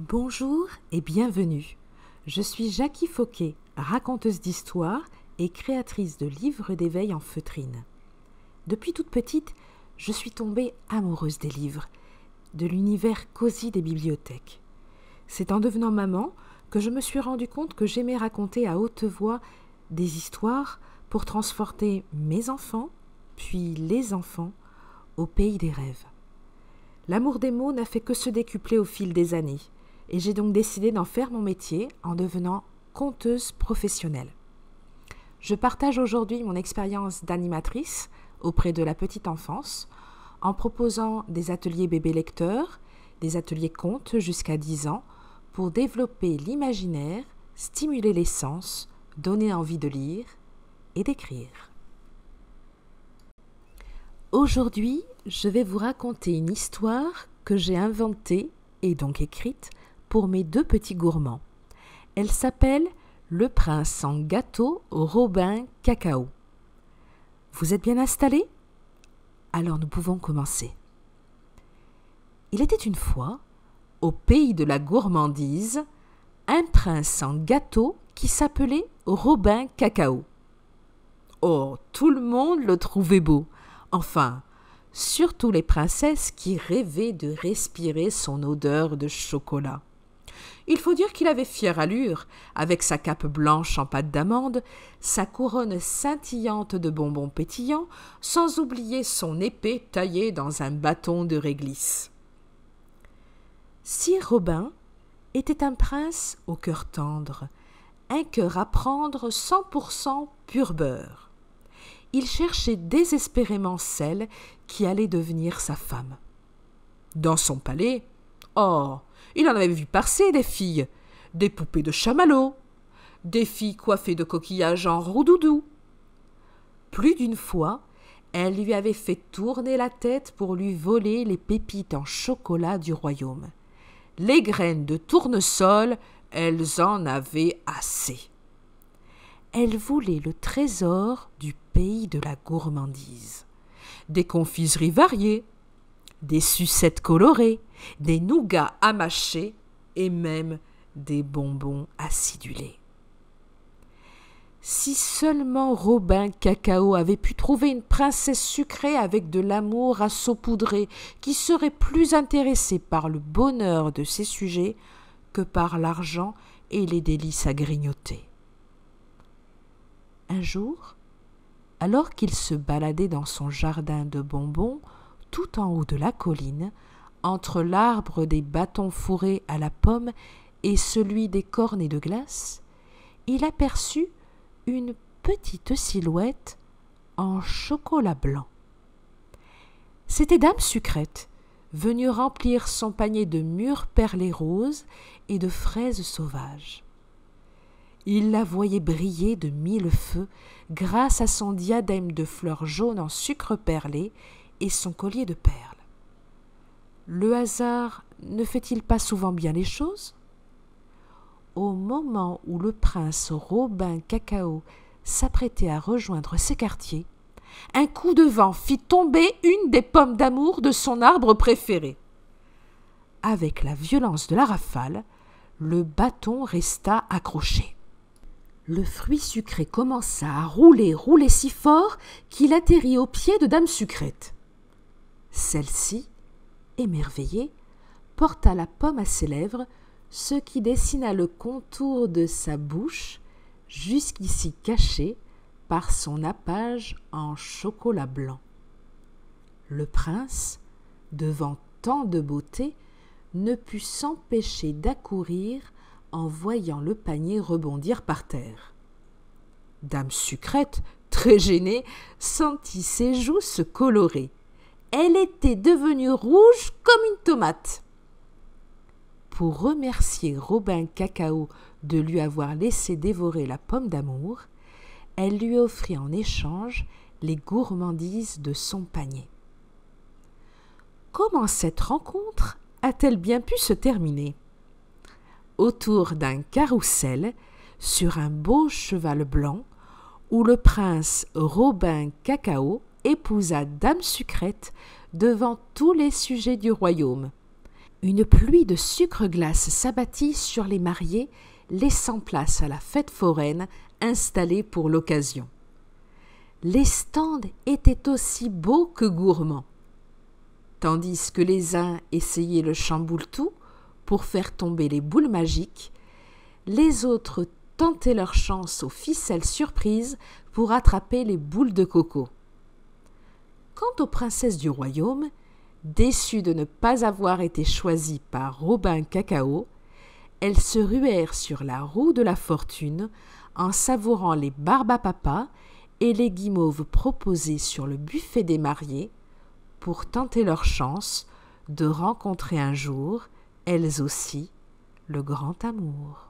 Bonjour et bienvenue. Je suis Jackie Fauquet, raconteuse d'histoires et créatrice de livres d'éveil en feutrine. Depuis toute petite, je suis tombée amoureuse des livres, de l'univers cosy des bibliothèques. C'est en devenant maman que je me suis rendu compte que j'aimais raconter à haute voix des histoires pour transporter mes enfants, puis les enfants, au pays des rêves. L'amour des mots n'a fait que se décupler au fil des années et j'ai donc décidé d'en faire mon métier en devenant conteuse professionnelle. Je partage aujourd'hui mon expérience d'animatrice auprès de la petite enfance en proposant des ateliers bébé lecteurs, des ateliers contes jusqu'à 10 ans pour développer l'imaginaire, stimuler les sens, donner envie de lire et d'écrire. Aujourd'hui, je vais vous raconter une histoire que j'ai inventée et donc écrite pour mes deux petits gourmands. Elle s'appelle Le prince en gâteau Robin Cacao. Vous êtes bien installés Alors nous pouvons commencer. Il était une fois, au pays de la gourmandise, un prince en gâteau qui s'appelait Robin Cacao. Oh, tout le monde le trouvait beau. Enfin, surtout les princesses qui rêvaient de respirer son odeur de chocolat. Il faut dire qu'il avait fière allure, avec sa cape blanche en pâte d'amande, sa couronne scintillante de bonbons pétillants, sans oublier son épée taillée dans un bâton de réglisse. si Robin était un prince au cœur tendre, un cœur à prendre cent pur beurre. Il cherchait désespérément celle qui allait devenir sa femme. Dans son palais, oh, il en avait vu passer des filles, des poupées de chamallow, des filles coiffées de coquillages en roudoudou. Plus d'une fois, elle lui avait fait tourner la tête pour lui voler les pépites en chocolat du royaume. Les graines de tournesol, elles en avaient assez. Elle voulait le trésor du pays de la gourmandise. Des confiseries variées, des sucettes colorées, des nougats à mâcher et même des bonbons acidulés. Si seulement Robin Cacao avait pu trouver une princesse sucrée avec de l'amour à saupoudrer, qui serait plus intéressée par le bonheur de ses sujets que par l'argent et les délices à grignoter. Un jour, alors qu'il se baladait dans son jardin de bonbons, tout en haut de la colline, entre l'arbre des bâtons fourrés à la pomme et celui des cornets de glace, il aperçut une petite silhouette en chocolat blanc. C'était Dame Sucrète, venue remplir son panier de mûres perlées roses et de fraises sauvages. Il la voyait briller de mille feux grâce à son diadème de fleurs jaunes en sucre perlé et son collier de perles. Le hasard ne fait-il pas souvent bien les choses Au moment où le prince Robin Cacao s'apprêtait à rejoindre ses quartiers, un coup de vent fit tomber une des pommes d'amour de son arbre préféré. Avec la violence de la rafale, le bâton resta accroché. Le fruit sucré commença à rouler, rouler si fort qu'il atterrit aux pieds de Dame Sucrète. Celle-ci, émerveillée, porta la pomme à ses lèvres, ce qui dessina le contour de sa bouche, jusqu'ici cachée par son appage en chocolat blanc. Le prince, devant tant de beauté, ne put s'empêcher d'accourir en voyant le panier rebondir par terre. Dame Sucrète, très gênée, sentit ses joues se colorer elle était devenue rouge comme une tomate. Pour remercier Robin Cacao de lui avoir laissé dévorer la pomme d'amour, elle lui offrit en échange les gourmandises de son panier. Comment cette rencontre a-t-elle bien pu se terminer Autour d'un carrousel, sur un beau cheval blanc, où le prince Robin Cacao épousa Dame Sucrète devant tous les sujets du royaume. Une pluie de sucre-glace s'abattit sur les mariés, laissant place à la fête foraine installée pour l'occasion. Les stands étaient aussi beaux que gourmands. Tandis que les uns essayaient le chambouletou pour faire tomber les boules magiques, les autres tentaient leur chance aux ficelles surprises pour attraper les boules de coco. Quant aux princesses du royaume, déçues de ne pas avoir été choisies par Robin Cacao, elles se ruèrent sur la roue de la fortune en savourant les papa et les guimauves proposées sur le buffet des mariés pour tenter leur chance de rencontrer un jour, elles aussi, le grand amour.